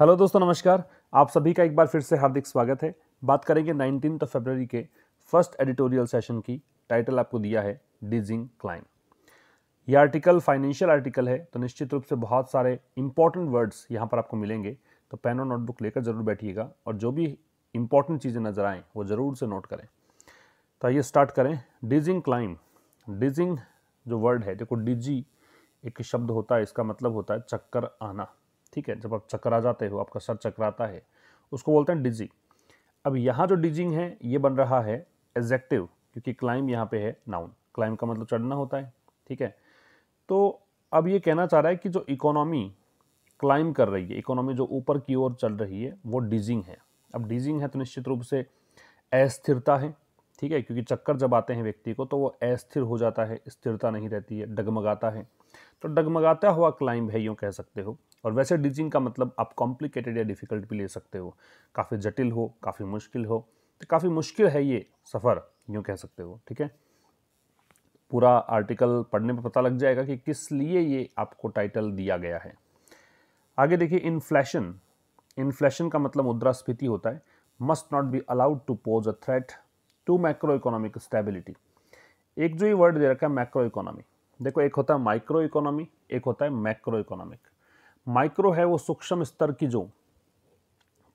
hello दोस्तों नमस्कार आप सभी का एक बार फिर से हार्दिक स्वागत है बात करेंगे नाइनटीन फरवरी के फर्स्ट एडिटोरियल सेशन की टाइटल आपको दिया है डीजिंग क्लाइम ये आर्टिकल फाइनेंशियल आर्टिकल है तो निश्चित रूप से बहुत सारे इंपॉर्टेंट वर्ड्स यहाँ पर आपको मिलेंगे तो पेन और नोटबुक लेकर ज़रूर बैठिएगा और जो भी इंपॉर्टेंट चीज़ें नज़र आएँ वो ज़रूर से नोट करें तो आइए स्टार्ट करें डिजिंग क्लाइम डिजिंग जो वर्ड है देखो डिजी एक शब्द होता है इसका मतलब होता है चक्कर आना ठीक है जब आप चक्कर आ जाते हो आपका सर चक्राता है उसको बोलते हैं डिजिंग अब यहाँ जो डिजिंग है ये बन रहा है एजेक्टिव क्योंकि क्लाइम यहाँ पे है नाउन क्लाइम का मतलब चढ़ना होता है ठीक है तो अब ये कहना चाह रहा है कि जो इकोनॉमी क्लाइम कर रही है इकोनॉमी जो ऊपर की ओर चल रही है वो डिजिंग है अब डिजिंग है तो निश्चित रूप से अस्थिरता है ठीक है क्योंकि चक्कर जब आते हैं व्यक्ति को तो वो अस्थिर हो जाता है स्थिरता नहीं रहती है डगमगाता है तो डगमगाता हुआ क्लाइंब है यूँ कह सकते हो और वैसे डिजिंग का मतलब आप कॉम्प्लिकेटेड या डिफ़िकल्ट भी ले सकते हो काफ़ी जटिल हो काफ़ी मुश्किल हो तो काफ़ी मुश्किल है ये सफ़र यूँ कह सकते हो ठीक है पूरा आर्टिकल पढ़ने पर पता लग जाएगा कि किस लिए ये आपको टाइटल दिया गया है आगे देखिए इन्फ्लेशन इन्फ्लेशन का मतलब मुद्रास्फीति होता है must not be allowed to pose a threat to macro economic stability एक जो ये वर्ड दे रखा है मैक्रो इकोनॉमी देखो एक होता है माइक्रो इकोनॉमी एक होता है मैक्रो इकोनॉमिक माइक्रो है वो सूक्ष्म स्तर की जो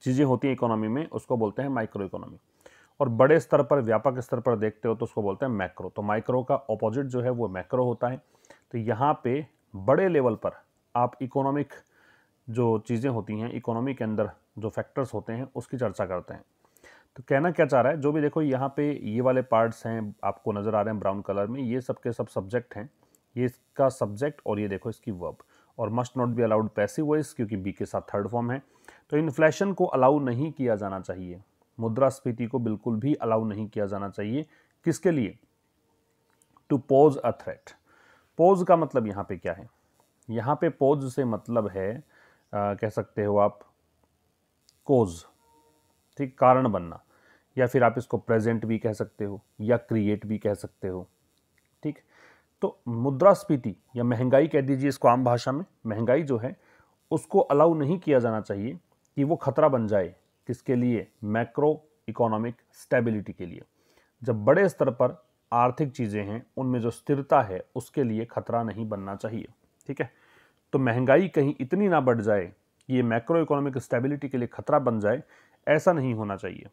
चीज़ें होती हैं इकोनॉमी में उसको बोलते हैं माइक्रो इकोनॉमी और बड़े स्तर पर व्यापक स्तर पर देखते हो तो उसको बोलते हैं मैक्रो तो माइक्रो का ऑपोजिट जो है वो मैक्रो होता है तो यहाँ पे बड़े लेवल पर आप इकोनॉमिक जो चीज़ें होती हैं इकोनॉमी के अंदर जो फैक्टर्स होते हैं उसकी चर्चा करते हैं तो कहना क्या चाह रहा है जो भी देखो यहाँ पे ये वाले पार्ट्स हैं आपको नज़र आ रहे हैं ब्राउन कलर में ये सब के सब सब्जेक्ट हैं ये इसका सब्जेक्ट और ये देखो इसकी वर्ब और must not be allowed passive voice क्योंकि बी के साथ थर्ड फॉर्म है तो इन्फ्लेशन को अलाउ नहीं किया जाना चाहिए मुद्रास्फीति को बिल्कुल भी अलाउ नहीं किया जाना चाहिए किसके लिए to pose a threat pose का मतलब यहाँ पे क्या है यहाँ पे पोज से मतलब है आ, कह सकते हो आप कोज ठीक कारण बनना या फिर आप इसको प्रेजेंट भी कह सकते हो या क्रिएट भी कह सकते हो ठीक तो मुद्रास्फीति या महंगाई कह दीजिए इसको आम भाषा में महंगाई जो है उसको अलाउ नहीं किया जाना चाहिए कि वो खतरा बन जाए किसके लिए मैक्रो इकोनॉमिक स्टेबिलिटी के लिए जब बड़े स्तर पर आर्थिक चीज़ें हैं उनमें जो स्थिरता है उसके लिए खतरा नहीं बनना चाहिए ठीक है तो महंगाई कहीं इतनी ना बढ़ जाए कि ये मैक्रो इकोनॉमिक स्टेबिलिटी के लिए खतरा बन जाए ऐसा नहीं होना चाहिए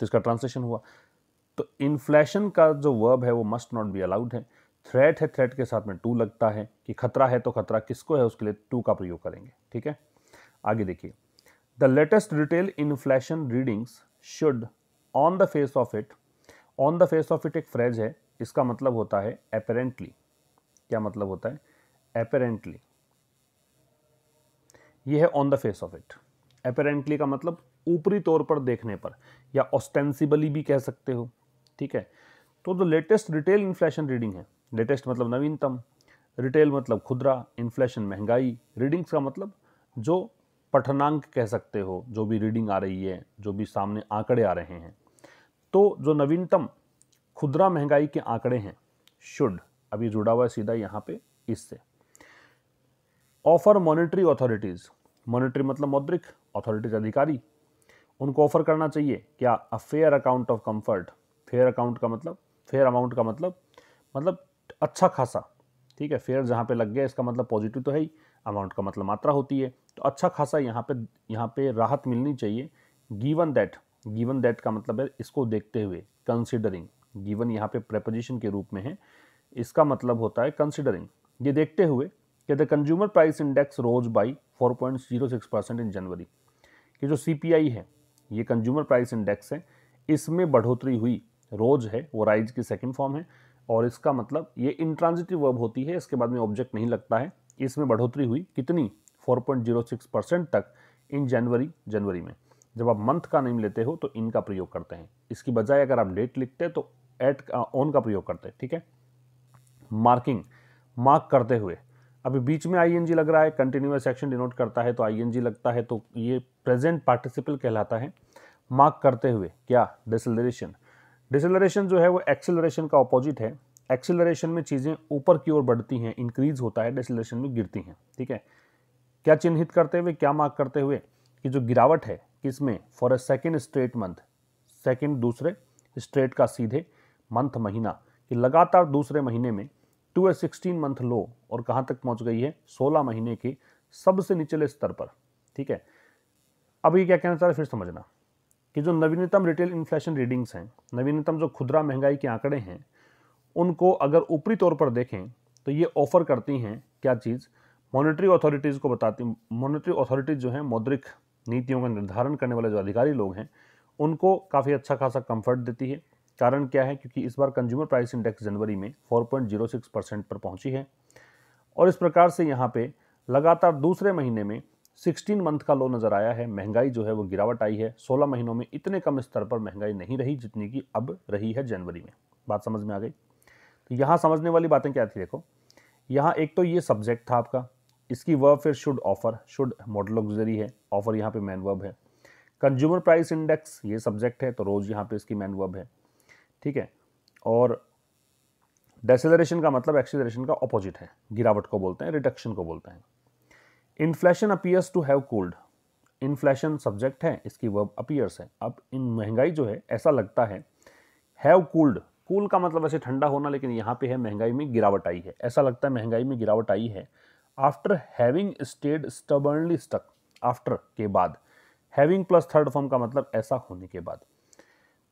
तो इसका ट्रांसलेशन हुआ तो इन्फ्लेशन का जो वर्ब है वो मस्ट नॉट बी अलाउड है थ्रेट है थ्रेट के साथ में टू लगता है कि खतरा है तो खतरा किसको है उसके लिए टू का प्रयोग करेंगे ठीक है आगे देखिए the latest retail inflation readings should on the face of it on the face of it एक फ्रेज है इसका मतलब होता है अपेरेंटली क्या मतलब होता है अपेरेंटली यह है on the face of it apparently का मतलब ऊपरी तौर पर देखने पर या ऑस्टेंसिबली भी कह सकते हो ठीक है तो जो लेटेस्ट रिटेल इन्फ्लेशन रीडिंग है लेटेस्ट मतलब नवीनतम रिटेल मतलब खुदरा इन्फ्लेशन महंगाई रीडिंग्स का मतलब जो पठनांक कह सकते हो जो भी रीडिंग आ रही है जो भी सामने आंकड़े आ रहे हैं तो जो नवीनतम खुदरा महंगाई के आंकड़े हैं शुड अभी जुड़ा हुआ है सीधा यहाँ पे इससे ऑफर मॉनिटरी अथॉरिटीज़ मॉनिटरी मतलब मौद्रिक अथॉरिटीज अधिकारी उनको ऑफर करना चाहिए क्या a fair account of comfort fair account का मतलब फेयर अमाउंट का मतलब मतलब अच्छा खासा ठीक है फेयर जहाँ पे लग गया इसका मतलब पॉजिटिव तो है ही अमाउंट का मतलब मात्रा होती है तो अच्छा खासा यहाँ पे यहाँ पे राहत मिलनी चाहिए गिवन दैट गिवन दैट का मतलब है इसको देखते हुए कंसिडरिंग गिवन यहाँ पे प्रपोजिशन के रूप में है इसका मतलब होता है कंसिडरिंग ये देखते हुए कि the consumer price index rose by four percent in January कि जो सी है ये कंज्यूमर प्राइस इंडेक्स है इसमें बढ़ोतरी हुई रोज है वो राइज की सेकेंड फॉर्म है और इसका मतलब ये इंट्रांजिटिव वर्ब होती है इसके बाद में ऑब्जेक्ट नहीं लगता है इसमें बढ़ोतरी हुई कितनी 4.06 परसेंट तक इन जनवरी जनवरी में जब आप मंथ का नेम लेते हो तो इनका प्रयोग करते हैं इसकी बजाय अगर आप डेट लिखते हैं तो एट ऑन का प्रयोग करते हैं ठीक है मार्किंग मार्क करते हुए अभी बीच में आईएनजी लग रहा है कंटिन्यूस एक्शन डिनोट करता है तो आईएनजी लगता है तो ये प्रेजेंट पार्टिसिपल कहलाता है मार्क करते हुए क्या डिसलरेशन डिसलरेशन जो है वो एक्सेलरेशन का अपोजिट है एक्सेलरेशन में चीज़ें ऊपर की ओर बढ़ती हैं इंक्रीज होता है डिसलरेशन में गिरती हैं ठीक है क्या चिन्हित करते हुए क्या मार्क करते हुए कि जो गिरावट है किसमें for a second straight month second दूसरे स्ट्रेट का सीधे मंथ महीना कि लगातार दूसरे महीने में to a sixteen month low और कहाँ तक पहुँच गई है सोलह महीने के सबसे निचले स्तर पर ठीक है अब ये क्या कहना चाह रहे फिर समझना कि जो नवीनतम रिटेल इन्फ्लेशन रीडिंग्स हैं नवीनतम जो खुदरा महंगाई के आंकड़े हैं उनको अगर ऊपरी तौर पर देखें तो ये ऑफर करती हैं क्या चीज़ मॉनेटरी अथॉरिटीज़ को बताती मॉनेटरी अथॉरिटीज़ जो हैं मौद्रिक नीतियों का निर्धारण करने वाले जो अधिकारी लोग हैं उनको काफ़ी अच्छा खासा कंफर्ट देती है कारण क्या है क्योंकि इस बार कंज्यूमर प्राइस इंडेक्स जनवरी में 4.06 परसेंट पर पहुंची है और इस प्रकार से यहाँ पे लगातार दूसरे महीने में 16 मंथ का लो नज़र आया है महंगाई जो है वो गिरावट आई है 16 महीनों में इतने कम स्तर पर महंगाई नहीं रही जितनी की अब रही है जनवरी में बात समझ में आ गई तो यहाँ समझने वाली बातें क्या थी देखो यहाँ एक तो ये सब्जेक्ट था आपका इसकी वर्ब फिर should offer should modal auxiliary है ऑफर यहाँ पे मैन वर्ब है कंज्यूमर प्राइस इंडेक्स ये सब्जेक्ट है तो रोज़ यहाँ पे इसकी मैन वर्ब है ठीक है और डेसेलरेशन का मतलब एक्सीलरेशन का ऑपोजिट है गिरावट को बोलते हैं रिडक्शन को बोलते हैं inflation appears to have cooled inflation subject है इसकी वर्ब अपीयर्स है अब इन महंगाई जो है ऐसा लगता है हैव कूल्ड कूल का मतलब ऐसे ठंडा होना लेकिन यहाँ पे है महंगाई में गिरावट आई है ऐसा लगता है महंगाई में गिरावट आई है after having stayed stubbornly stuck after के बाद हैविंग प्लस थर्ड फॉर्म का मतलब ऐसा होने के बाद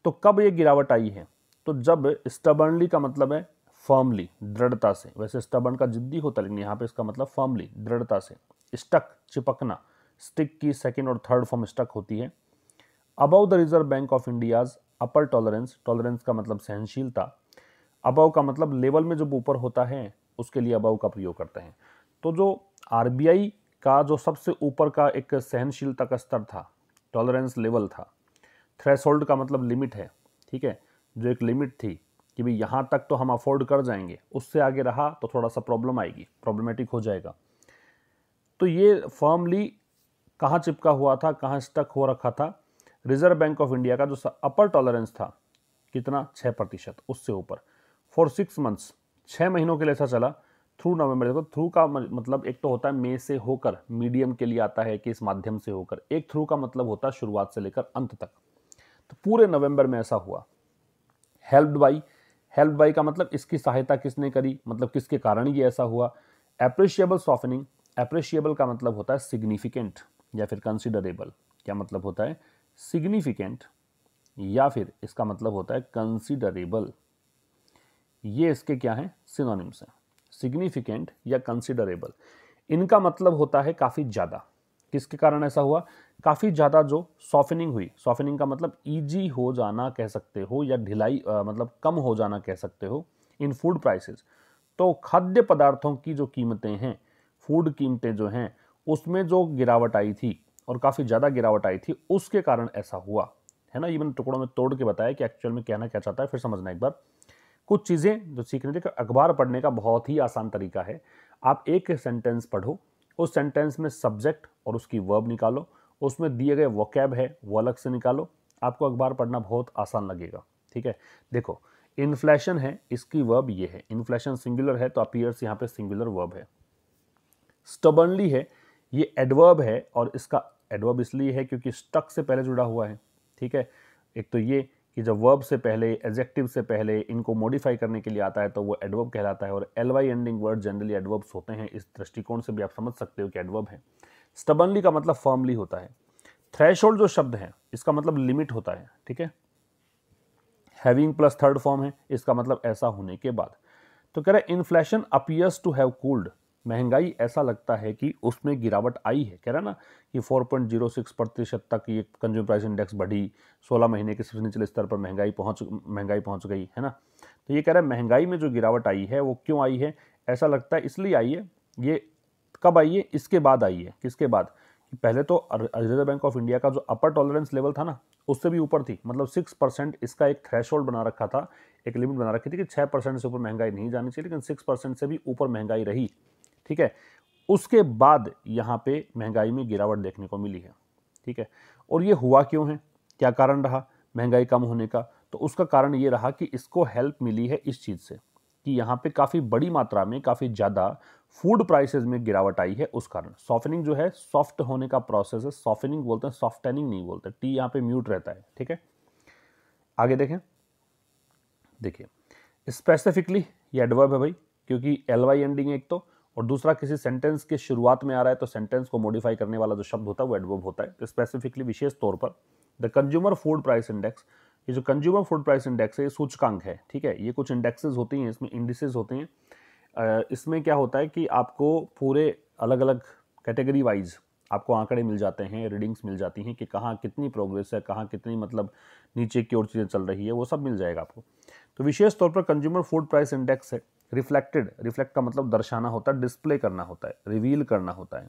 तो कब ये गिरावट आई है तो जब स्टबर्नली का मतलब है फर्मली दृढ़ता से वैसे स्टबर्न का जिद्दी होता है लेकिन यहाँ पे इसका मतलब फर्मली दृढ़ता से स्टक चिपकना स्टिक की सेकेंड और थर्ड फॉर्म स्टक होती है above the Reserve Bank of India's upper tolerance tolerance का मतलब सहनशीलता अबव का मतलब लेवल में जब ऊपर होता है उसके लिए अबव का प्रयोग करते हैं तो जो आर का जो सबसे ऊपर का एक सहनशीलता का स्तर था टॉलरेंस लेवल था थ्रेसोल्ड का मतलब लिमिट है ठीक है जो एक लिमिट थी कि भाई यहाँ तक तो हम अफोर्ड कर जाएंगे उससे आगे रहा तो थोड़ा सा प्रॉब्लम आएगी प्रॉब्लमेटिक हो जाएगा तो ये फर्मली कहाँ चिपका हुआ था कहाँ स्टक हो रखा था रिजर्व बैंक ऑफ इंडिया का जो अपर टॉलरेंस था कितना छः प्रतिशत उससे ऊपर फॉर सिक्स मंथ्स छः महीनों के लिए ऐसा चला थ्रू नवंबर देखो थ्रू का मतलब एक तो होता है मे से होकर मीडियम के लिए आता है कि इस माध्यम से होकर एक थ्रू का मतलब होता है शुरुआत से लेकर अंत तक तो पूरे नवंबर में ऐसा हुआ हेल्प्ड बाई हेल्प बाई का मतलब इसकी सहायता किसने करी मतलब किसके कारण ये ऐसा हुआ एप्रिशिएबल सॉफ्टनिंग अप्रिशिएबल का मतलब होता है सिग्निफिकेंट या फिर कंसिडरेबल क्या मतलब होता है सिग्निफिकेंट या फिर इसका मतलब होता है कंसिडरेबल ये इसके क्या हैं सिनोनिम्स हैं सिग्निफिकेंट या कंसिडरेबल इनका मतलब होता है काफ़ी ज़्यादा किसके कारण ऐसा हुआ काफ़ी ज़्यादा जो सॉफ्टनिंग हुई सॉफ्टनिंग का मतलब ईजी हो जाना कह सकते हो या ढिलाई मतलब कम हो जाना कह सकते हो इन फूड प्राइसेस तो खाद्य पदार्थों की जो कीमतें हैं फूड कीमतें जो हैं उसमें जो गिरावट आई थी और काफ़ी ज़्यादा गिरावट आई थी उसके कारण ऐसा हुआ है ना ये मैंने टुकड़ों में तोड़ के बताया कि एक्चुअल में कहना क्या चाहता है फिर समझना एक बार कुछ चीज़ें जो सीखने देखो अखबार पढ़ने का बहुत ही आसान तरीका है आप एक सेंटेंस पढ़ो उस सेंटेंस में सब्जेक्ट और उसकी वर्ब निकालो उसमें दिए गए वॉकैब है वो अलग से निकालो आपको अखबार पढ़ना बहुत आसान लगेगा ठीक है देखो इन्फ्लेशन है इसकी वर्ब ये है इन्फ्लेशन सिंगुलर है तो अपीयर्स यहाँ पे सिंगुलर वर्ब है स्टबर्नली है ये एडवर्ब है और इसका एडवर्ब इसलिए है क्योंकि स्टक से पहले जुड़ा हुआ है ठीक है एक तो ये कि जब वर्ब से पहले एजेक्टिव से पहले इनको मॉडिफाई करने के लिए आता है तो वो एडवर्ब कहलाता है और L Y ending word generally adverbs होते हैं इस दृष्टिकोण से भी आप समझ सकते हो कि एडवर्ब है स्टबनली का मतलब फर्मली होता है थ्रेश जो शब्द है इसका मतलब लिमिट होता है ठीक है हैविंग प्लस थर्ड फॉर्म है इसका मतलब ऐसा होने के बाद तो कह रहे inflation appears to have cooled महंगाई ऐसा लगता है कि उसमें गिरावट आई है कह रहा ना कि 4.06 प्रतिशत तक ये कंज्यूमर प्राइस इंडेक्स बढ़ी 16 महीने के सबसे निचले स्तर पर महंगाई पहुंच महंगाई पहुंच गई है ना तो ये कह रहा है महंगाई में जो गिरावट आई है वो क्यों आई है ऐसा लगता है इसलिए आई है ये कब आई है इसके बाद आई है किसके बाद पहले तो रिजर्व बैंक ऑफ इंडिया का जो अपर टॉलरेंस लेवल था ना उससे भी ऊपर थी मतलब सिक्स परसेंट इसका एक थ्रेश बना रखा था एक लिमिट बना रखी थी कि छः परसेंट से ऊपर महंगाई नहीं जानी चाहिए लेकिन सिक्स परसेंट से भी ऊपर महंगाई रही ठीक है उसके बाद यहाँ पे महंगाई में गिरावट देखने को मिली है ठीक है और ये हुआ क्यों है क्या कारण रहा महंगाई कम होने का तो उसका कारण ये रहा कि इसको हेल्प मिली है इस चीज़ से कि यहाँ पे काफ़ी बड़ी मात्रा में काफ़ी ज़्यादा फूड प्राइसेस में गिरावट आई है उस कारण सॉफ्टनिंग जो है सॉफ्ट होने का प्रोसेस है सॉफ्टनिंग बोलते हैं सॉफ्टनिंग नहीं बोलते टी यहाँ पे म्यूट रहता है ठीक है आगे देखें देखिए स्पेसिफिकली ये एडवर्ब है भाई क्योंकि एल वाई एंडिंग एक तो और दूसरा किसी सेंटेंस के शुरुआत में आ रहा है तो सेंटेंस को मॉडिफाई करने वाला जो शब्द होता है वो एडवर्ब होता है तो स्पेसिफिकली विशेष तौर पर the consumer food price index ये जो कंज्यूमर फूड प्राइस इंडेक्स है ये सूचकांक है ठीक है ये कुछ इंडेक्सेज होती हैं इसमें इंडिसेज होते हैं इसमें क्या होता है कि आपको पूरे अलग अलग कैटेगरी वाइज आपको आंकड़े मिल जाते हैं रीडिंग्स मिल जाती हैं कि कहाँ कितनी प्रोग्रेस है कहाँ कितनी मतलब नीचे की ओर चीज़ें चल रही है वो सब मिल जाएगा आपको तो विशेष तौर पर कंज्यूमर फूड प्राइस इंडेक्स है रिफ्लेक्टेड रिफ्लेक्ट का मतलब दर्शाना होता है डिस्प्ले करना होता है रिवील करना होता है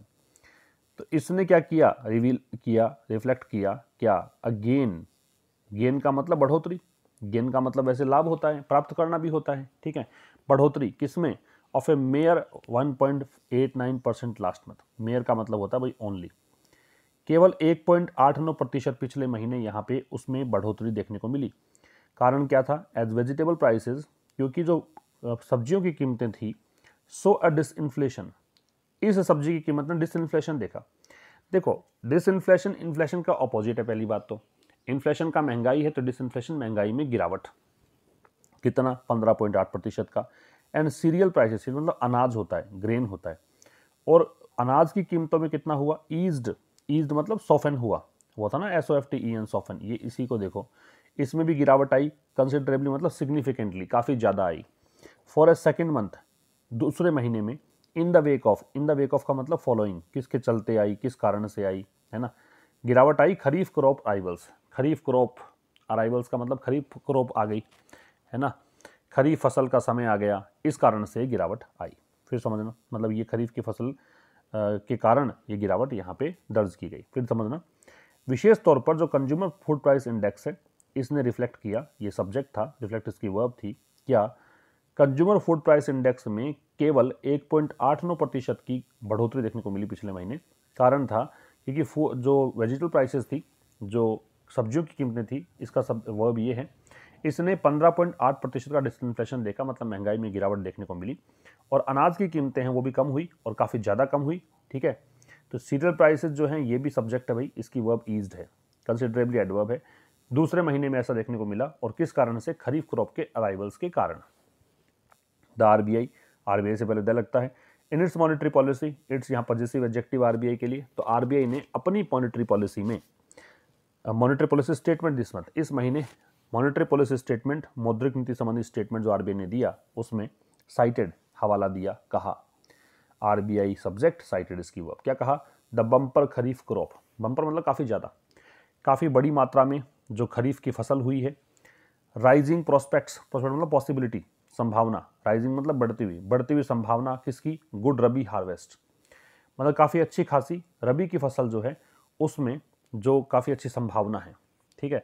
तो इसने क्या किया रिवील किया रिफ्लेक्ट किया क्या अगेन गेन का मतलब बढ़ोतरी गेन का मतलब ऐसे लाभ होता है प्राप्त करना भी होता है ठीक है बढ़ोतरी किसमें of a mere 1.89 percent last month mere का मतलब होता है भाई ओनली केवल 1.89 प्रतिशत पिछले महीने यहाँ पे उसमें बढ़ोतरी देखने को मिली कारण क्या था एज वेजिटेबल प्राइसेस क्योंकि जो सब्जियों की कीमतें थी सो अ डिस इन्फ्लेशन इस सब्जी की कीमत ने डिस इन्फ्लेशन देखा देखो डिस इन्फ्लेशन इन्फ्लेशन का अपोजिट है पहली बात तो इन्फ्लेशन का महंगाई है तो डिस इन्फ्लेशन महंगाई में गिरावट कितना पंद्रह पॉइंट आठ प्रतिशत का एंड सीरियल प्राइसेस मतलब अनाज होता है ग्रेन होता है और अनाज की कीमतों में कितना हुआ ईज्ड ईज्ड मतलब सॉफेन हुआ हुआ था ना S O F T E N soften ये इसी को देखो इसमें भी गिरावट आई कंसिडरेबली मतलब सिग्निफिकेंटली काफ़ी ज़्यादा आई फॉर अ सेकेंड मंथ दूसरे महीने में in the wake of in the wake of का मतलब फॉलोइंग किसके चलते आई किस कारण से आई है ना गिरावट आई kharif crop arrivals kharif crop arrivals का मतलब खरीफ क्रॉप आ गई है ना खरीफ फसल का समय आ गया इस कारण से गिरावट आई फिर समझना मतलब ये खरीफ की फसल के कारण ये गिरावट यहाँ पे दर्ज की गई फिर समझना विशेष तौर पर जो कंज्यूमर फूड प्राइस इंडेक्स है इसने रिफ्लेक्ट किया ये सब्जेक्ट था रिफ्लेक्ट इसकी वर्ब थी क्या कंज्यूमर फूड प्राइस इंडेक्स में केवल 1.89 प्रतिशत की बढ़ोतरी देखने को मिली पिछले महीने कारण था क्योंकि जो वेजिटल प्राइसेस थी जो सब्जियों की कीमतें थी इसका सब वर्ब ये है इसने 15.8 प्रतिशत का डिसइन्फ्लेशन देखा मतलब महंगाई में गिरावट देखने को मिली और अनाज की कीमतें हैं वो भी कम हुई और काफ़ी ज़्यादा कम हुई ठीक है तो सीरियल प्राइसेस जो हैं ये भी सब्जेक्ट है भाई इसकी वर्ब ईज्ड है कंसिडरेबली एडवर्ब है दूसरे महीने में ऐसा देखने को मिला और किस कारण से खरीफ क्रॉप के अराइवल्स के कारण the R R B I B I से पहले द लगता है in its monetary policy its यहाँ positive objective R B I के लिए तो आर बी आई ने अपनी मॉनिटरी पॉलिसी में monetary policy statement this month इस महीने मॉनिटरी पॉलिसी स्टेटमेंट मौद्रिक नीति संबंधी स्टेटमेंट जो आर बी आई ने दिया उसमें साइटेड हवाला दिया कहा R B I subject cited इसकी वर्ब क्या कहा the bumper kharif crop bumper मतलब काफ़ी ज़्यादा काफ़ी बड़ी मात्रा में जो खरीफ की फसल हुई है राइजिंग प्रोस्पेक्ट्स प्रोस्पेक्ट मतलब पॉसिबिलिटी संभावना राइजिंग मतलब बढ़ती हुई बढ़ती हुई संभावना किसकी गुड रबी हार्वेस्ट मतलब काफ़ी अच्छी खासी रबी की फसल जो है उसमें जो काफ़ी अच्छी संभावना है ठीक है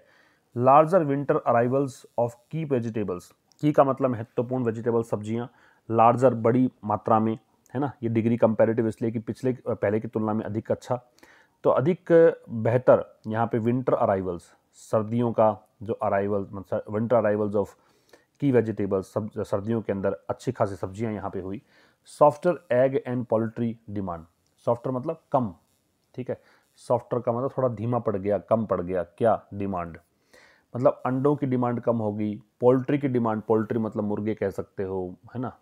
लार्जर विंटर अराइवल्स ऑफ की वेजिटेबल्स की का मतलब महत्वपूर्ण वेजिटेबल सब्जियाँ लार्जर बड़ी मात्रा में है ना ये डिग्री कंपेरेटिव इसलिए कि पिछले पहले की तुलना में अधिक अच्छा तो अधिक बेहतर यहाँ पे विंटर अराइवल्स सर्दियों का जो अराइवल मतलब विंटर अराइवल्स ऑफ की वेजिटेबल्स सब सर्दियों के अंदर अच्छी खासी सब्जियां यहाँ पे हुई softer egg and poultry demand softer मतलब कम ठीक है सॉफ्टर का मतलब थोड़ा धीमा पड़ गया कम पड़ गया क्या डिमांड मतलब अंडों की डिमांड कम होगी पोल्ट्री की डिमांड पोल्ट्री मतलब मुर्गे कह सकते हो है ना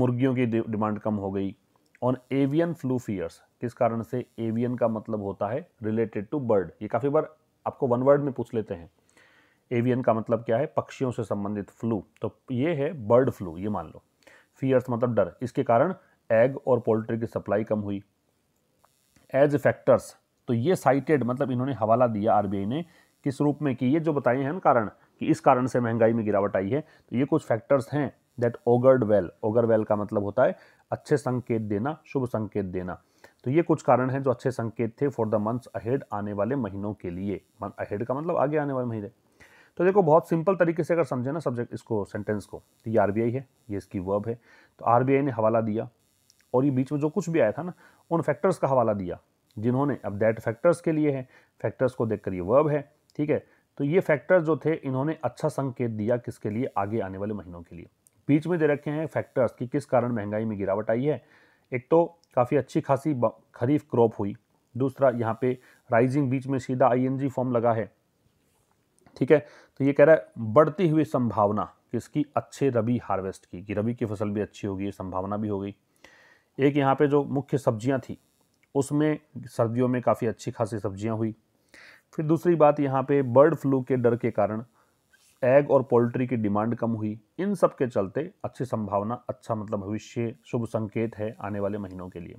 मुर्गियों की डिमांड कम हो गई और एवियन फ्लू फीयर्स किस कारण से एवियन का मतलब होता है रिलेटेड टू बर्ड ये काफ़ी बार आपको वन वर्ड में पूछ लेते हैं एवियन का मतलब क्या है पक्षियों से संबंधित फ्लू तो ये है बर्ड फ्लू ये मान लो फियर्स मतलब डर इसके कारण एग और पोल्ट्री की सप्लाई कम हुई एज फैक्टर्स तो ये साइटेड मतलब इन्होंने हवाला दिया आरबीआई ने किस रूप में कि ये जो बताए हैं ना कारण कि इस कारण से महंगाई में गिरावट आई है तो ये कुछ फैक्टर्स हैं that augured well augur well का मतलब होता है अच्छे संकेत देना शुभ संकेत देना तो ये कुछ कारण हैं जो अच्छे संकेत थे फॉर द मंथ्स अहेड आने वाले महीनों के लिए अहेड का मतलब आगे आने वाले महीने तो देखो बहुत सिंपल तरीके से अगर समझे ना सब्जेक्ट इसको सेंटेंस को तो ये आर है ये इसकी वर्ब है तो आर ने हवाला दिया और ये बीच में जो कुछ भी आया था ना उन फैक्टर्स का हवाला दिया जिन्होंने अब डेट फैक्टर्स के लिए है फैक्टर्स को देखकर ये वर्ब है ठीक है तो ये फैक्टर्स जो थे इन्होंने अच्छा संकेत दिया किसके लिए आगे आने वाले महीनों के लिए बीच में दे रखे हैं फैक्टर्स कि किस कारण महंगाई में गिरावट आई है एक तो काफ़ी अच्छी खासी खरीफ क्रॉप हुई दूसरा यहाँ पे राइजिंग बीच में सीधा आईएनजी फॉर्म लगा है ठीक है तो ये कह रहा है बढ़ती हुई संभावना किसकी अच्छे रबी हार्वेस्ट की कि रबी की फसल भी अच्छी होगी संभावना भी हो गई एक यहाँ पे जो मुख्य सब्जियाँ थी उसमें सर्दियों में काफ़ी अच्छी खासी सब्जियाँ हुई फिर दूसरी बात यहाँ पे बर्ड फ्लू के डर के कारण एग और पोल्ट्री की डिमांड कम हुई इन सब के चलते अच्छी संभावना अच्छा मतलब भविष्य शुभ संकेत है आने वाले महीनों के लिए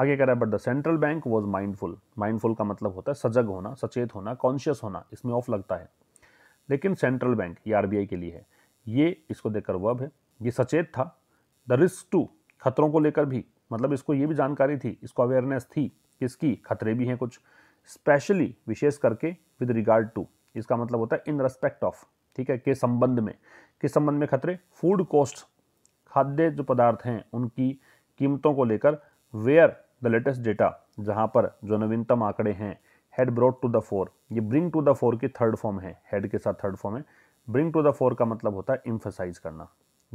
आगे कह रहा है but the central bank was mindful mindful का मतलब होता है सजग होना सचेत होना कॉन्शियस होना इसमें ऑफ लगता है लेकिन सेंट्रल बैंक ये आर के लिए है ये इसको देखकर वर्ब है ये सचेत था द रिस्क टू खतरों को लेकर भी मतलब इसको ये भी जानकारी थी इसको अवेयरनेस थी इसकी खतरे भी हैं कुछ स्पेशली विशेष करके विद रिगार्ड टू इसका मतलब होता है इन रेस्पेक्ट ऑफ ठीक है के संबंध में किस संबंध में खतरे फूड कॉस्ट खाद्य जो पदार्थ हैं उनकी कीमतों को लेकर वेयर द लेटेस्ट डेटा जहाँ पर जो नवीनतम आंकड़े हैं had brought to the fore ये ब्रिंग टू द फोर की थर्ड फॉर्म है हेड के साथ थर्ड फॉर्म है ब्रिंग टू द फोर का मतलब होता है इम्फेसाइज करना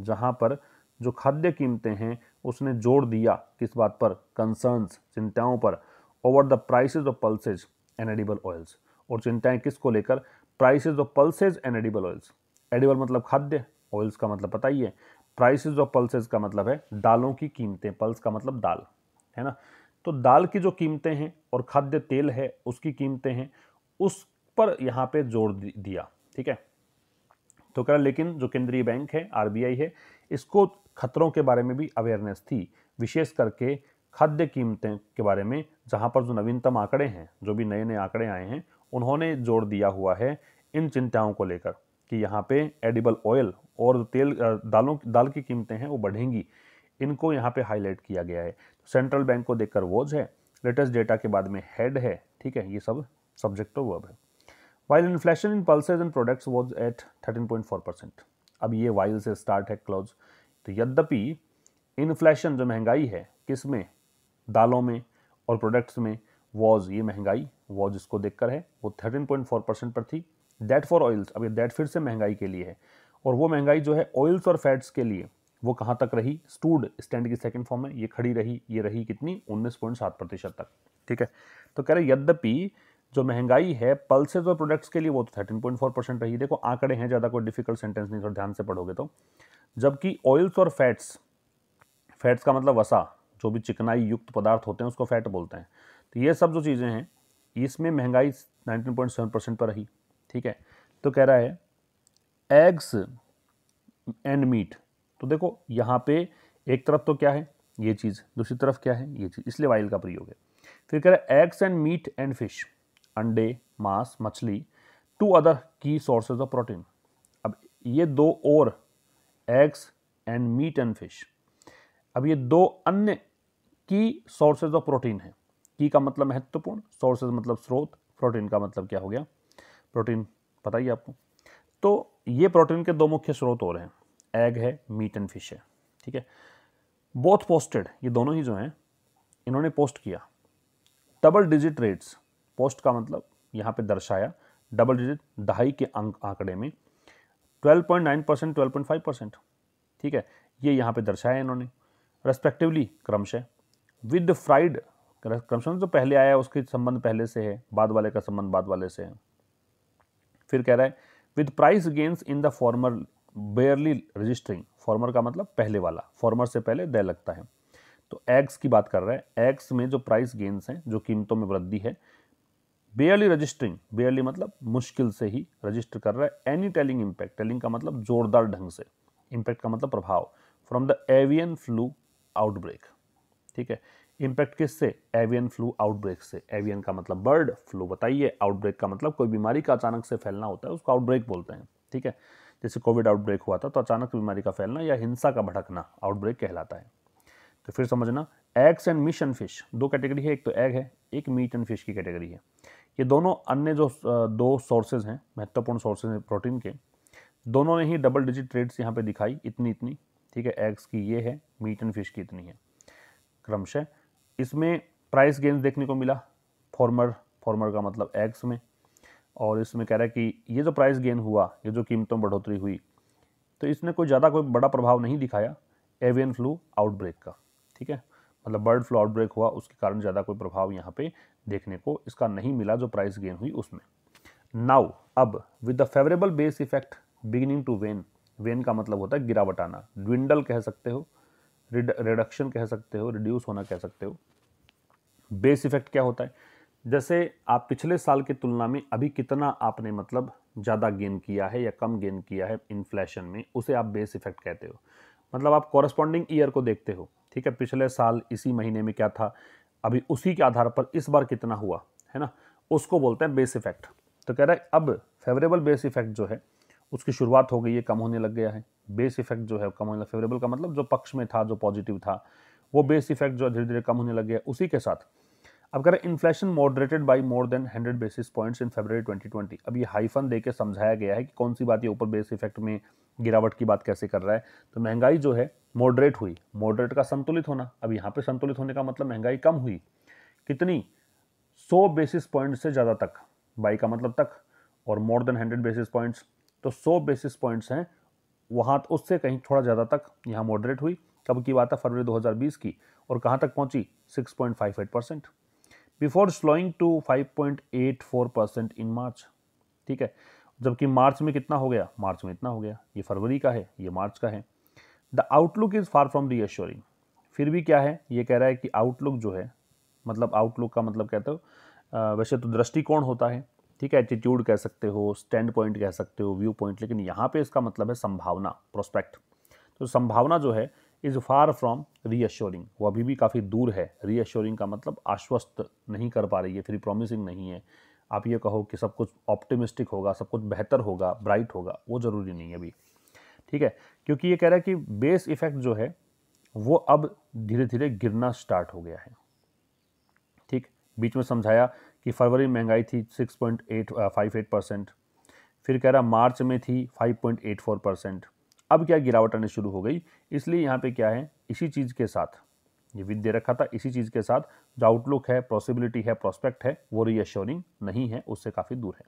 जहाँ पर जो खाद्य कीमतें हैं उसने जोड़ दिया किस बात पर कंसर्न्स चिंताओं पर over the prices of pulses and edible oils और चिंताएं किसको लेकर prices of pulses and edible oils edible मतलब खाद्य ऑयल्स का मतलब बताइए प्राइसेज ऑफ पल्सेज का मतलब है दालों की कीमतें पल्स का मतलब दाल है ना तो दाल की जो कीमतें हैं और खाद्य तेल है उसकी कीमतें हैं उस पर यहाँ पे जोर दिया ठीक है तो कह लेकिन जो केंद्रीय बैंक है आरबीआई है इसको खतरों के बारे में भी अवेयरनेस थी विशेष करके खाद्य कीमतें के बारे में जहाँ पर जो नवीनतम आंकड़े हैं जो भी नए नए आंकड़े आए हैं उन्होंने जोर दिया हुआ है इन चिंताओं को लेकर कि यहाँ पे एडिबल ऑयल और तेल दालों दाल की कीमतें हैं वो बढ़ेंगी इनको यहाँ पे हाईलाइट किया गया है सेंट्रल बैंक को देखकर वोज है लेटेस्ट डेटा के बाद में हेड है ठीक है ये सब सब्जेक्ट और वर्ब है while inflation in pulses and products was at thirteen point four percent अब ये वाइल से स्टार्ट है क्लोज तो यद्यपि इन्फ्लेशन जो महंगाई है किस में दालों में और प्रोडक्ट्स में वॉज ये महंगाई वॉज इसको देखकर है वो थर्टीन पॉइंट फोर परसेंट पर थी डेट फॉर ऑयल्स अब ये डेट फिर से महंगाई के लिए है और वो महंगाई जो है ऑयल्स और फैट्स के लिए वो कहाँ तक रही स्टूड स्टैंड की सेकंड फॉर्म में ये खड़ी रही ये रही कितनी उन्नीस पॉइंट सात प्रतिशत तक ठीक है तो कह रहे यद्यपि जो महंगाई है पल्सेज और प्रोडक्ट्स के लिए वो तो थर्टीन पॉइंट फोर परसेंट रही देखो आंकड़े हैं ज़्यादा कोई डिफिकल्ट सेंटेंस नहीं थोड़ा ध्यान से पढ़ोगे तो जबकि ऑयल्स और फैट्स फैट्स का मतलब वसा जो भी चिकनाई युक्त पदार्थ होते हैं उसको फैट बोलते हैं तो ये सब जो चीज़ें हैं इसमें महंगाई सेवन परसेंट पर रही ठीक है तो कह रहा है एग्स एंड मीट तो देखो यहाँ पे एक तरफ तो क्या है ये चीज़ दूसरी तरफ क्या है ये चीज़ इसलिए वाइल का प्रयोग है फिर कह रहे eggs and meat and fish अंडे मांस मछली टू अदर की सोर्सेज ऑफ प्रोटीन अब ये दो और eggs and meat and fish अब ये दो अन्य की सोर्सेज ऑफ प्रोटीन है की का मतलब महत्वपूर्ण सोर्सेज मतलब स्रोत प्रोटीन का मतलब क्या हो गया प्रोटीन पता ही आपको तो ये प्रोटीन के दो मुख्य स्रोत हो रहे हैं एग है मीट एंड फिश है ठीक है बोथ पोस्टेड ये दोनों ही जो हैं इन्होंने पोस्ट किया डबल डिजिट रेट्स पोस्ट का मतलब यहाँ पे दर्शाया डबल डिजिट दहाई के अंक आंकड़े में 12.9 परसेंट ट्वेल्व परसेंट ठीक है ये यहाँ पे दर्शाया इन्होंने रेस्पेक्टिवली क्रमशः विद फ्राइड क्रमशः जो तो पहले आया उसके संबंध पहले से है बाद वाले का संबंध बाद वाले से है फिर कह रहा है with price gains in the former barely registering former का मतलब पहले वाला फॉर्मर से पहले दे लगता है तो एक्स की बात कर रहा है एक्स में जो प्राइस गेंस हैं जो कीमतों में वृद्धि है बेयरली रजिस्टरिंग बेयरली मतलब मुश्किल से ही रजिस्टर कर रहा है एनी टेलिंग इम्पैक्ट टेलिंग का मतलब जोरदार ढंग से इम्पैक्ट का मतलब प्रभाव from the avian flu outbreak ठीक है इम्पैक्ट किससे एवियन फ्लू आउटब्रेक से एवियन का मतलब बर्ड फ्लू बताइए आउटब्रेक का मतलब कोई बीमारी का अचानक से फैलना होता है उसको आउटब्रेक बोलते हैं ठीक है जैसे कोविड आउटब्रेक हुआ था तो अचानक बीमारी का फैलना या हिंसा का भड़कना आउटब्रेक कहलाता है तो फिर समझना eggs and meat and fish दो कैटेगरी है एक तो एग है एक मीट एंड फिश की कैटेगरी है ये दोनों अन्य जो दो सोर्सेज हैं महत्वपूर्ण सोर्सेज हैं प्रोटीन के दोनों ने ही डबल डिजिट ट्रेड्स यहाँ पे दिखाई इतनी इतनी ठीक है एग्स की ये है मीट एंड फिश की इतनी है क्रमशः इसमें प्राइस गेंस देखने को मिला फॉर्मर फॉर्मर का मतलब एग्स में और इसमें कह रहा है कि ये जो प्राइस गेन हुआ ये जो कीमतों में बढ़ोतरी हुई तो इसने कोई ज़्यादा कोई बड़ा प्रभाव नहीं दिखाया एवियन फ्लू आउटब्रेक का ठीक है मतलब बर्ड फ्लू आउटब्रेक हुआ उसके कारण ज़्यादा कोई प्रभाव यहाँ पे देखने को इसका नहीं मिला जो प्राइस गेन हुई उसमें नाउ अब with the favourable base effect beginning to wane wane का मतलब होता है गिरावट आना ड्विंडल कह सकते हो रिडक्शन कह सकते हो रिड्यूस होना कह सकते हो बेस इफेक्ट क्या होता है जैसे आप पिछले साल की तुलना में अभी कितना आपने मतलब ज़्यादा गेन किया है या कम गेन किया है इन्फ्लेशन में उसे आप बेस इफेक्ट कहते हो मतलब आप कॉरस्पॉन्डिंग ईयर को देखते हो ठीक है पिछले साल इसी महीने में क्या था अभी उसी के आधार पर इस बार कितना हुआ है ना उसको बोलते हैं बेस इफेक्ट तो कह रहा है अब फेवरेबल बेस इफेक्ट जो है उसकी शुरुआत हो गई है कम होने लग गया है बेस इफेक्ट जो है कम होने लग फेवरेबल का मतलब जो पक्ष में था जो पॉजिटिव था वो बेस इफेक्ट जो धीरे धीरे कम होने लग गया उसी के साथ अब कह रहे हैं inflation moderated by more than hundred basis points in February 2020 अब ये हाइफन देके समझाया गया है कि कौन सी बात ये ऊपर बेस इफेक्ट में गिरावट की बात कैसे कर रहा है तो महंगाई जो है मॉडरेट हुई मॉडरेट का संतुलित होना अब यहाँ पे संतुलित होने का मतलब महंगाई कम हुई कितनी सौ बेसिस पॉइंट से ज़्यादा तक बाई का मतलब तक और more than hundred basis points तो सौ बेसिस पॉइंट्स हैं वहाँ तो उससे कहीं थोड़ा ज़्यादा तक यहाँ मॉडरेट हुई कब की बात है फरवरी दो की और कहाँ तक पहुँची at percent before slowing to 5.84 percent in March ठीक है जबकि मार्च में कितना हो गया मार्च में इतना हो गया ये फरवरी का है ये मार्च का है the outlook is far from reassuring फिर भी क्या है ये कह रहा है कि आउटलुक जो है मतलब आउटलुक का मतलब कहते हो वैसे तो दृष्टिकोण होता है ठीक है एटीट्यूड कह सकते हो स्टैंड पॉइंट कह सकते हो व्यू पॉइंट लेकिन यहाँ पे इसका मतलब है संभावना प्रोस्पेक्ट तो संभावना जो है इज़ फार फ्रॉम रीअश्योरिंग वो अभी भी काफ़ी दूर है रीअश्योरिंग का मतलब आश्वस्त नहीं कर पा रही है फिर प्रॉमिसिंग नहीं है आप ये कहो कि सब कुछ ऑप्टिमिस्टिक होगा सब कुछ बेहतर होगा ब्राइट होगा वो ज़रूरी नहीं है अभी ठीक है क्योंकि ये कह रहा है कि बेस इफेक्ट जो है वो अब धीरे धीरे गिरना स्टार्ट हो गया है ठीक बीच में समझाया कि फरवरी में महंगाई थी six point eight five eight percent फिर कह रहा मार्च में थी five point eight four percent अब क्या गिरावट आने शुरू हो गई इसलिए यहाँ पे क्या है इसी चीज़ के साथ ये विद दे रखा था इसी चीज़ के साथ जो आउटलुक है पॉसिबिलिटी है प्रोस्पेक्ट है वो रीअश्योरिंग नहीं है उससे काफ़ी दूर है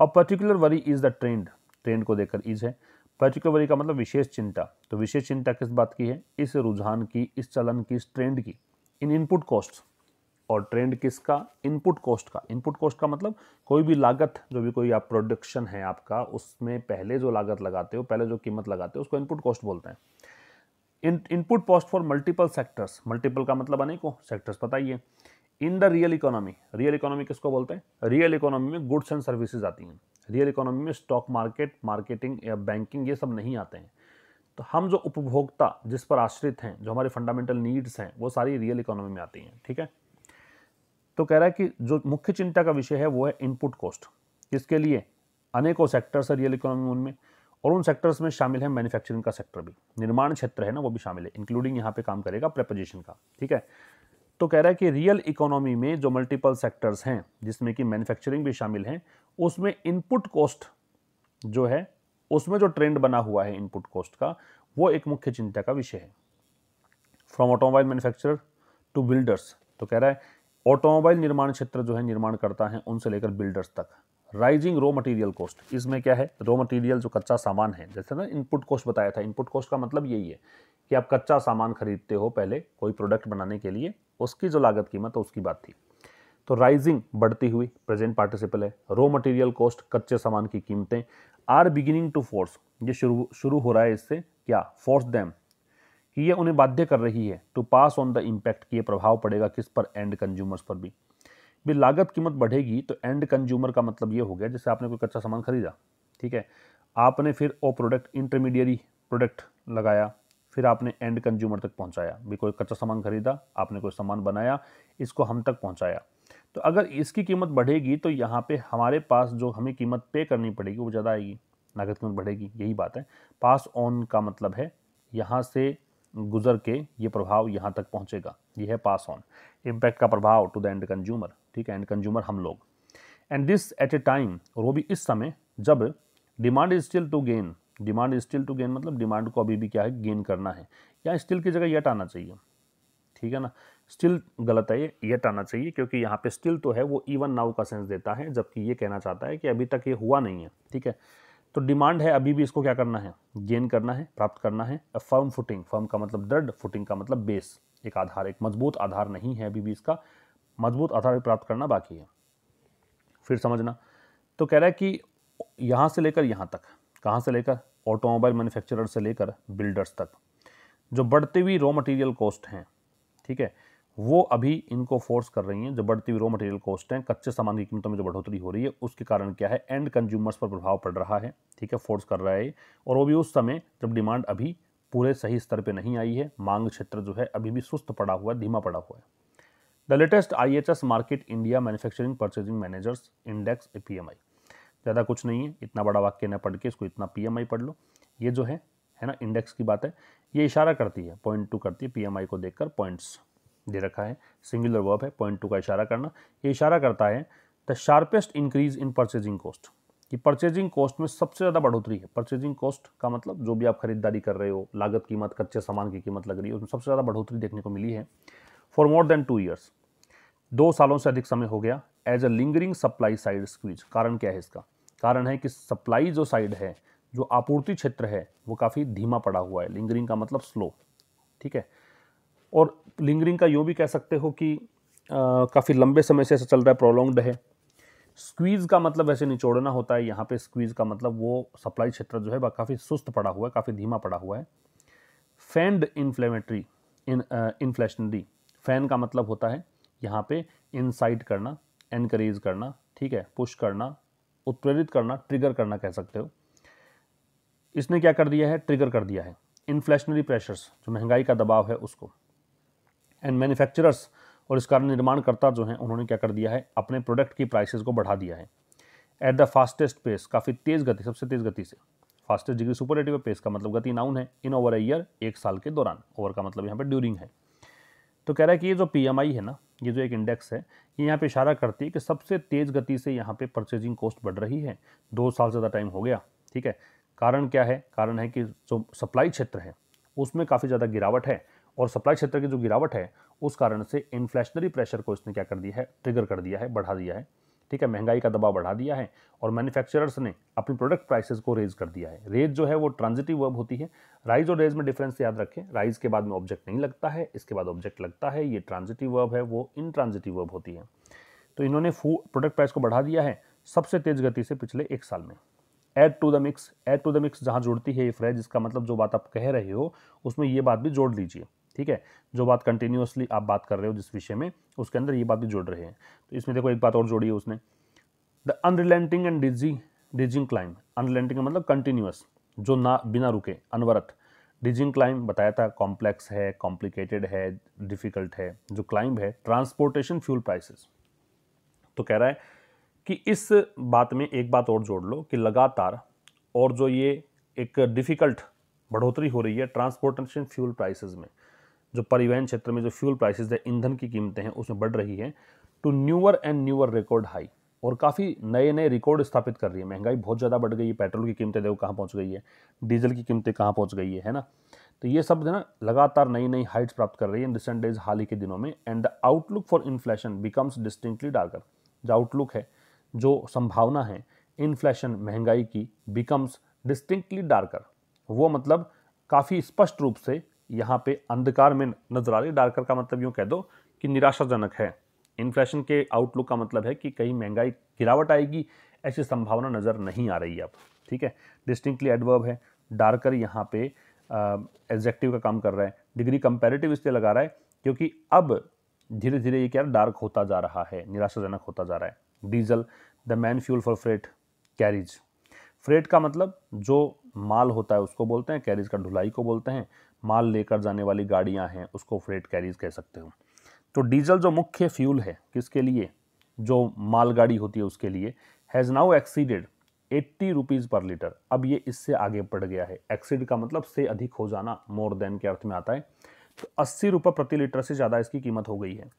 और particular worry is the trend trend को देखकर इज है पर्टिकुलर वरी का मतलब विशेष चिंता तो विशेष चिंता किस बात की है इस रुझान की इस चलन की इस ट्रेंड की इन इनपुट कॉस्ट और ट्रेंड किसका इनपुट कॉस्ट का इनपुट कॉस्ट का मतलब कोई भी लागत जो भी कोई आप प्रोडक्शन है आपका उसमें पहले जो लागत लगाते हो पहले जो कीमत लगाते हो उसको इनपुट कॉस्ट बोलते हैं in input cost for multiple sectors multiple का मतलब अनेकों सेक्टर्स बताइए in the real economy real economy किसको बोलते हैं रियल इकोनॉमी में गुड्स एंड सर्विसेज आती हैं रियल इकोनॉमी में स्टॉक मार्केट मार्केटिंग या बैंकिंग ये सब नहीं आते हैं तो हम जो उपभोक्ता जिस पर आश्रित हैं जो हमारे फंडामेंटल नीड्स हैं वो सारी रियल इकोनॉमी में आती हैं ठीक है तो कह रहा है कि जो मुख्य चिंता का विषय है वो है इनपुट कॉस्ट किसके लिए अनेकों सेक्टर्स है रियल इकोनॉमी उनमें और उन सेक्टर्स में शामिल है मैन्युफैक्चरिंग का सेक्टर भी निर्माण क्षेत्र है ना वो भी शामिल है इंक्लूडिंग यहाँ पे काम करेगा प्रपोजिशन का ठीक है तो कह रहा है कि रियल इकोनॉमी में जो मल्टीपल सेक्टर्स हैं जिसमें कि मैन्युफैक्चरिंग भी शामिल है उसमें इनपुट कॉस्ट जो है उसमें जो ट्रेंड बना हुआ है इनपुट कॉस्ट का वो एक मुख्य चिंता का विषय है from automobile manufacturer to builders तो कह रहा है ऑटोमोबाइल निर्माण क्षेत्र जो है निर्माण करता है उनसे लेकर बिल्डर्स तक राइजिंग रॉ मटेरियल कॉस्ट इसमें क्या है रॉ मटेरियल जो कच्चा सामान है जैसे ना इनपुट कॉस्ट बताया था इनपुट कॉस्ट का मतलब यही है कि आप कच्चा सामान खरीदते हो पहले कोई प्रोडक्ट बनाने के लिए उसकी जो लागत कीमत है उसकी बात थी तो राइजिंग बढ़ती हुई प्रेजेंट पार्टिसिपल है रॉ मटेरियल कॉस्ट कच्चे सामान की कीमतें आर बिगिनिंग टू फोर्स ये शुरू शुरू हो रहा है इससे क्या फोर्स दैम कि ये उन्हें बाध्य कर रही है to pass on the impact कि ये प्रभाव पड़ेगा किस पर एंड कंज्यूमर्स पर भी भी लागत कीमत बढ़ेगी तो एंड कंज्यूमर का मतलब ये हो गया जैसे आपने कोई कच्चा सामान खरीदा ठीक है आपने फिर वो प्रोडक्ट इंटरमीडियरी प्रोडक्ट लगाया फिर आपने एंड कंज्यूमर तक पहुंचाया भी कोई कच्चा सामान खरीदा आपने कोई सामान बनाया इसको हम तक पहुंचाया तो अगर इसकी कीमत बढ़ेगी तो यहाँ पे हमारे पास जो हमें कीमत पे करनी पड़ेगी वो ज़्यादा आएगी लागत कीमत बढ़ेगी यही बात है पास ऑन का मतलब है यहाँ से गुजर के ये प्रभाव यहाँ तक पहुँचेगा ये है पास ऑन इम्पैक्ट का प्रभाव टू द एंड कंज्यूमर ठीक है एंड कंज्यूमर हम लोग and this at a time और वो भी इस समय जब demand is still to gain demand is still to gain मतलब डिमांड को अभी भी क्या है गेन करना है या स्टिल की जगह येट आना चाहिए ठीक है ना स्टिल गलत है ये येट आना चाहिए क्योंकि यहाँ पे स्टिल तो है वो इवन नाउ का सेंस देता है जबकि ये कहना चाहता है कि अभी तक ये हुआ नहीं है ठीक है तो डिमांड है अभी भी इसको क्या करना है गेन करना है प्राप्त करना है अ फर्म फुटिंग फर्म का मतलब दर्ड फुटिंग का मतलब बेस एक आधार एक मजबूत आधार नहीं है अभी भी इसका मजबूत आधार प्राप्त करना बाकी है फिर समझना तो कह रहा है कि यहाँ से लेकर यहाँ तक कहाँ से लेकर ऑटोमोबाइल मैन्युफैक्चरर से लेकर बिल्डर्स तक जो बढ़ती हुई रॉ मटेरियल कॉस्ट हैं ठीक है वो अभी इनको फोर्स कर रही हैं जो बढ़ती हुई रॉ मटेरियल कॉस्ट हैं कच्चे सामान की कीमतों में जो बढ़ोतरी हो रही है उसके कारण क्या है एंड कंज्यूमर्स पर प्रभाव पड़ रहा है ठीक है फोर्स कर रहा है और वो भी उस समय जब डिमांड अभी पूरे सही स्तर पर नहीं आई है मांग क्षेत्र जो है अभी भी सुस्त पड़ा हुआ है धीमा पड़ा हुआ है the latest I H S Markit India manufacturing purchasing managers index P M I ज़्यादा कुछ नहीं है इतना बड़ा वाक्य न पढ़ के इसको इतना पी एम आई पढ़ लो ये जो है है ना इंडेक्स की बात है ये इशारा करती है पॉइंट टू करती है पी एम आई को देखकर पॉइंट्स दे रखा है सिंगुलर वर्ब है पॉइंट टू का इशारा करना ये इशारा करता है the sharpest increase in purchasing cost कि परचेजिंग कॉस्ट में सबसे ज़्यादा बढ़ोतरी है परचेजिंग कॉस्ट का मतलब जो भी आप खरीदारी कर रहे हो लागत कीमत कच्चे सामान की कीमत लग रही है उसमें सबसे ज़्यादा बढ़ोतरी देखने को मिली है for more than two years दो सालों से अधिक समय हो गया as a lingering supply side squeeze कारण क्या है इसका कारण है कि सप्लाई जो साइड है जो आपूर्ति क्षेत्र है वो काफ़ी धीमा पड़ा हुआ है लिंगरिंग का मतलब स्लो ठीक है और लिंगरिंग का यूँ भी कह सकते हो कि काफ़ी लंबे समय से ऐसा चल रहा है प्रोलोंग्ड है स्क्वीज़ का मतलब वैसे निचोड़ना होता है यहाँ पे स्क्वीज़ का मतलब वो सप्लाई क्षेत्र जो है वह काफ़ी सुस्त पड़ा हुआ है काफ़ी धीमा पड़ा हुआ है fanned inflammatory in inflationary fan का मतलब होता है यहाँ पे इनसाइट करना एनकरेज करना ठीक है पुश करना उत्प्रेरित करना ट्रिगर करना कह सकते हो इसने क्या कर दिया है ट्रिगर कर दिया है इन्फ्लेशनरी प्रेशर्स जो महंगाई का दबाव है उसको एंड मैन्युफैक्चरर्स और इस कारण निर्माणकर्ता जो हैं उन्होंने क्या कर दिया है अपने प्रोडक्ट की प्राइसेस को बढ़ा दिया है एट द फास्टेस्ट पेस काफ़ी तेज़ गति सबसे तेज़ गति से फास्टेस्ट डिग्री सुपरलेटिव पेस का मतलब गति नाउन है इन ओवर अ ईयर एक साल के दौरान ओवर का मतलब यहाँ पर ड्यूरिंग है तो कह रहा है कि ये जो पी है ना ये जो एक इंडेक्स है ये यहाँ पे इशारा करती है कि सबसे तेज़ गति से यहाँ पे परचेजिंग कॉस्ट बढ़ रही है दो साल से ज़्यादा टाइम हो गया ठीक है कारण क्या है कारण है कि जो सप्लाई क्षेत्र है उसमें काफ़ी ज़्यादा गिरावट है और सप्लाई क्षेत्र की जो गिरावट है उस कारण से इन्फ्लेशनरी प्रेशर को इसने क्या कर दिया है ट्रिगर कर दिया है बढ़ा दिया है ठीक है महंगाई का दबाव बढ़ा दिया है और मैन्युफैक्चरर्स ने अपने प्रोडक्ट प्राइसेस को रेज कर दिया है रेज जो है वो ट्रांजिटिव वर्ब होती है राइज और रेज में डिफरेंस याद रखें राइज के बाद में ऑब्जेक्ट नहीं लगता है इसके बाद ऑब्जेक्ट लगता है ये ट्रांजिटिव वर्ब है वो इनट्रांजिटिव वर्ब होती है तो इन्होंने प्रोडक्ट प्राइस को बढ़ा दिया है सबसे तेज गति से पिछले एक साल में add to the mix add to the mix जहाँ जुड़ती है ये फ्रेज इसका मतलब जो बात आप कह रहे हो उसमें ये बात भी जोड़ लीजिए ठीक है जो बात कंटिन्यूसली आप बात कर रहे हो जिस विषय में उसके अंदर ये बात भी जोड़ रहे हैं तो इसमें देखो एक बात और जोड़ी है उसने the unrelenting and dizzy dizzying climb unrelenting मतलब कंटिन्यूस जो ना बिना रुके अनवरत डिजिंग क्लाइम बताया था कॉम्प्लेक्स है कॉम्प्लिकेटेड है डिफ़िकल्ट है जो क्लाइम है ट्रांसपोर्टेशन फ्यूल प्राइसेस तो कह रहा है कि इस बात में एक बात और जोड़ लो कि लगातार और जो ये एक डिफ़िकल्ट बढ़ोतरी हो रही है ट्रांसपोर्टेशन फ्यूल प्राइसेस में जो परिवहन क्षेत्र में जो फ्यूल प्राइसेस है ईंधन की कीमतें हैं उसमें बढ़ रही है टू तो newer and newer record high और काफ़ी नए नए रिकॉर्ड स्थापित कर रही है महंगाई बहुत ज़्यादा बढ़ गई है पेट्रोल की कीमतें देखो कहाँ पहुँच गई है डीजल की कीमतें कहाँ पहुँच गई है है ना तो ये सब ना लगातार नई नई हाइट्स प्राप्त कर रही है इन रिसेंट डेज हाल ही के दिनों में and the outlook for inflation becomes distinctly darker जो आउटलुक है जो संभावना है इन्फ्लेशन महंगाई की बिकम्स डिस्टिंक्टली डार्कर वो मतलब काफ़ी स्पष्ट रूप से यहाँ पे अंधकार में नजर आ रही डार्कर का मतलब यूँ कह दो कि निराशाजनक है इन्फ्लेशन के आउटलुक का मतलब है कि कहीं महंगाई गिरावट आएगी ऐसी संभावना नज़र नहीं आ रही अब ठीक है डिस्टिंक्टली एडवर्ब है डार्कर यहाँ पे एग्जेक्टिव का काम कर रहा है डिग्री कंपेरेटिव इसलिए लगा रहा है क्योंकि अब धीरे धीरे ये क्या डार्क होता जा रहा है निराशाजनक होता जा रहा है diesel the main fuel for freight carriage freight का मतलब जो माल होता है उसको बोलते हैं कैरिज का ढुलाई को बोलते हैं माल लेकर जाने वाली गाड़ियाँ हैं उसको फ्रेट कैरीज कह सकते हो तो डीजल जो मुख्य फ्यूल है किसके लिए जो मालगाड़ी होती है उसके लिए has now exceeded eighty rupees per litre अब ये इससे आगे बढ़ गया है एक्सीड का मतलब से अधिक हो जाना मोर देन के अर्थ में आता है तो अस्सी रुपये प्रति लीटर से ज़्यादा इसकी कीमत हो गई है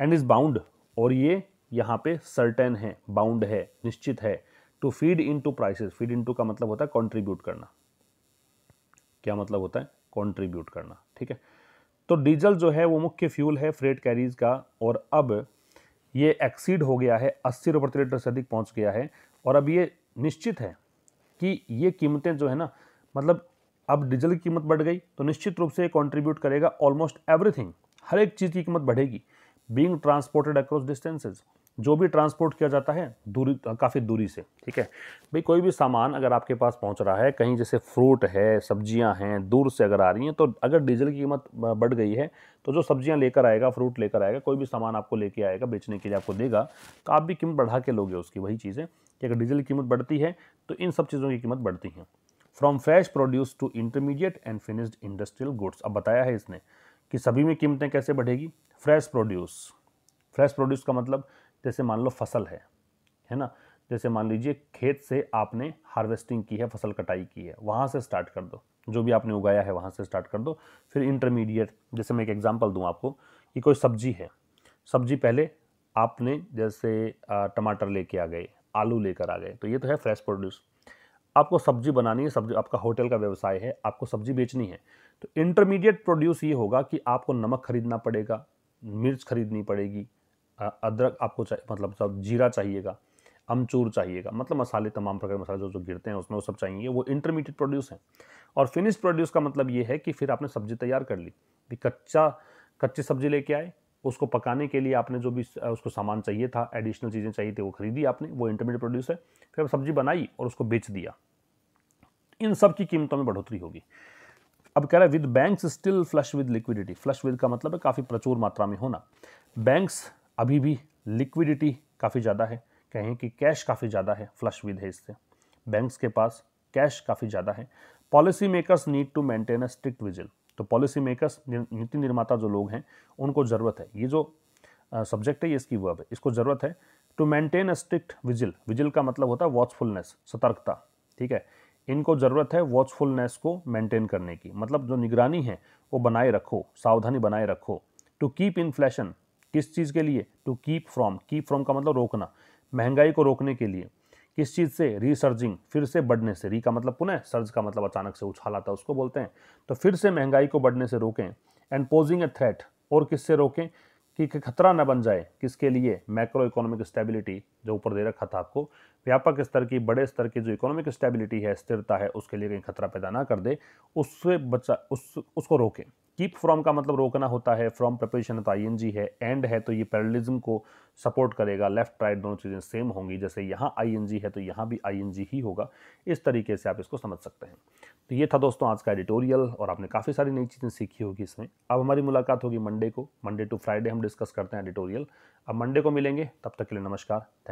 एंड इज़ बाउंड और ये यहाँ पे सर्टेन है बाउंड है निश्चित है to feed into prices feed into का मतलब होता है कॉन्ट्रीब्यूट करना क्या मतलब होता है कॉन्ट्रीब्यूट करना ठीक है तो डीजल जो है वो मुख्य फ्यूल है फ्रेट कैरीज का और अब ये एक्सीड हो गया है अस्सी रुपये प्रति लीटर से अधिक पहुँच गया है और अब ये निश्चित है कि ये कीमतें जो है ना मतलब अब डीजल की कीमत बढ़ गई तो निश्चित रूप से कंट्रीब्यूट करेगा ऑलमोस्ट एवरीथिंग हर एक चीज़ की कीमत बढ़ेगी बीइंग ट्रांसपोर्टेड अक्रॉस डिस्टेंसेज जो भी ट्रांसपोर्ट किया जाता है दूरी काफ़ी दूरी से ठीक है भाई कोई भी सामान अगर आपके पास पहुंच रहा है कहीं जैसे फ्रूट है सब्जियां हैं दूर से अगर आ रही हैं तो अगर डीजल की कीमत बढ़ गई है तो जो सब्जियां लेकर आएगा फ्रूट लेकर आएगा कोई भी सामान आपको लेके आएगा बेचने के लिए आपको देगा तो आप भी कीमत बढ़ा के लोगे उसकी वही चीज़ें कि अगर डीजल की कीमत बढ़ती है तो इन सब चीज़ों की कीमत बढ़ती है from fresh produce to intermediate and finished industrial goods अब बताया है इसने कि सभी में कीमतें कैसे बढ़ेगी फ्रेश प्रोड्यूस फ्रेश प्रोड्यूस का मतलब जैसे मान लो फसल है है ना जैसे मान लीजिए खेत से आपने हार्वेस्टिंग की है फसल कटाई की है वहाँ से स्टार्ट कर दो जो भी आपने उगाया है वहाँ से स्टार्ट कर दो फिर इंटरमीडिएट जैसे मैं एक एग्जांपल दूँ आपको कि कोई सब्जी है सब्जी पहले आपने जैसे टमाटर लेके आ गए आलू लेकर आ गए तो ये तो है फ्रेश प्रोड्यूस आपको सब्जी बनानी है सब्जी आपका होटल का व्यवसाय है आपको सब्जी बेचनी है तो इंटरमीडिएट प्रोड्यूस ये होगा कि आपको नमक खरीदना पड़ेगा मिर्च खरीदनी पड़ेगी अदरक आपको चाहिए मतलब सब जीरा चाहिएगा अमचूर चाहिएगा मतलब मसाले तमाम प्रकार के मसाले जो जो गिरते हैं उसमें वो सब चाहिए वो इंटरमीडिएट प्रोड्यूस हैं और फिनिश प्रोड्यूस का मतलब ये है कि फिर आपने सब्जी तैयार कर ली भी कच्चा कच्ची सब्जी लेके आए उसको पकाने के लिए आपने जो भी उसको सामान चाहिए था एडिशनल चीज़ें चाहिए थी वो खरीदी आपने वो इंटरमीडिएट प्रोड्यूस है फिर सब्जी बनाई और उसको बेच दिया इन सब की कीमतों में बढ़ोतरी होगी अब कह रहा है with banks still flush with liquidity flush with का मतलब है काफ़ी प्रचुर मात्रा में होना बैंक्स अभी भी लिक्विडिटी काफ़ी ज़्यादा है कहें कि कैश काफ़ी ज़्यादा है फ्लश विद है इससे बैंक्स के पास कैश काफ़ी ज़्यादा है policy makers need to maintain a strict vigil तो पॉलिसी मेकर्स नीति निर्माता जो लोग हैं उनको ज़रूरत है ये जो सब्जेक्ट है ये इसकी वर्ब है इसको ज़रूरत है to maintain a strict vigil vigil का मतलब होता है वॉचफुलनेस सतर्कता ठीक है इनको ज़रूरत है वॉचफुलनेस को मेंटेन करने की मतलब जो निगरानी है वो बनाए रखो सावधानी बनाए रखो टू कीप इन्फ्लेशन किस चीज़ के लिए to keep from keep from का मतलब रोकना महंगाई को रोकने के लिए किस चीज़ से रीसर्जिंग फिर से बढ़ने से री का मतलब पुनः सर्ज का मतलब अचानक से उछाल आता है उसको बोलते हैं तो फिर से महंगाई को बढ़ने से रोकें एंड पोजिंग ए थ्रेट और किससे रोकें कि खतरा न बन जाए किसके लिए मैक्रो इकोनॉमिक स्टेबिलिटी जो ऊपर दे रखा था आपको व्यापक स्तर की बड़े स्तर की जो इकोनॉमिक स्टेबिलिटी है स्थिरता है उसके लिए कहीं खतरा पैदा ना कर दे उससे बचा उस उसको रोकें कीप फ्रॉम का मतलब रोकना होता है फ्रॉम प्रपोजिशन तो आई है एंड है तो ये पैरलिज्म को सपोर्ट करेगा लेफ्ट राइट दोनों चीज़ें सेम होंगी जैसे यहाँ आई है तो यहाँ भी आई ही होगा इस तरीके से आप इसको समझ सकते हैं तो ये था दोस्तों आज का एडिटोरियल और आपने काफ़ी सारी नई चीज़ें सीखी होगी इसमें अब हमारी मुलाकात होगी मंडे को मंडे टू फ्राइडे हम डिस्कस करते हैं एडिटोरियल अब मंडे को मिलेंगे तब तक के लिए नमस्कार थैंक